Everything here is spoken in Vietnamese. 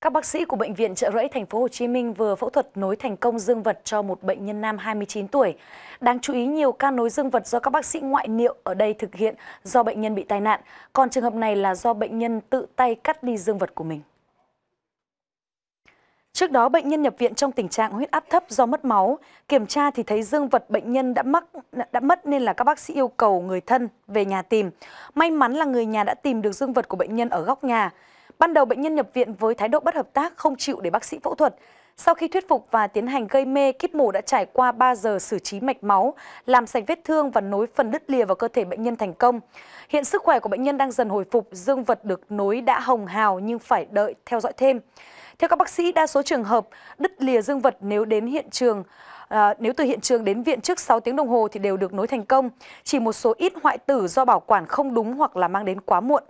Các bác sĩ của bệnh viện Trợ Rẫy thành phố Hồ Chí Minh vừa phẫu thuật nối thành công dương vật cho một bệnh nhân nam 29 tuổi. Đáng chú ý nhiều ca nối dương vật do các bác sĩ ngoại niệu ở đây thực hiện do bệnh nhân bị tai nạn, còn trường hợp này là do bệnh nhân tự tay cắt đi dương vật của mình. Trước đó, bệnh nhân nhập viện trong tình trạng huyết áp thấp do mất máu. Kiểm tra thì thấy dương vật bệnh nhân đã mắc đã mất nên là các bác sĩ yêu cầu người thân về nhà tìm. May mắn là người nhà đã tìm được dương vật của bệnh nhân ở góc nhà. Ban đầu bệnh nhân nhập viện với thái độ bất hợp tác, không chịu để bác sĩ phẫu thuật. Sau khi thuyết phục và tiến hành gây mê, kíp mổ đã trải qua 3 giờ xử trí mạch máu, làm sạch vết thương và nối phần đứt lìa vào cơ thể bệnh nhân thành công. Hiện sức khỏe của bệnh nhân đang dần hồi phục, dương vật được nối đã hồng hào nhưng phải đợi theo dõi thêm. Theo các bác sĩ, đa số trường hợp đứt lìa dương vật nếu đến hiện trường À, nếu từ hiện trường đến viện trước 6 tiếng đồng hồ thì đều được nối thành công, chỉ một số ít hoại tử do bảo quản không đúng hoặc là mang đến quá muộn.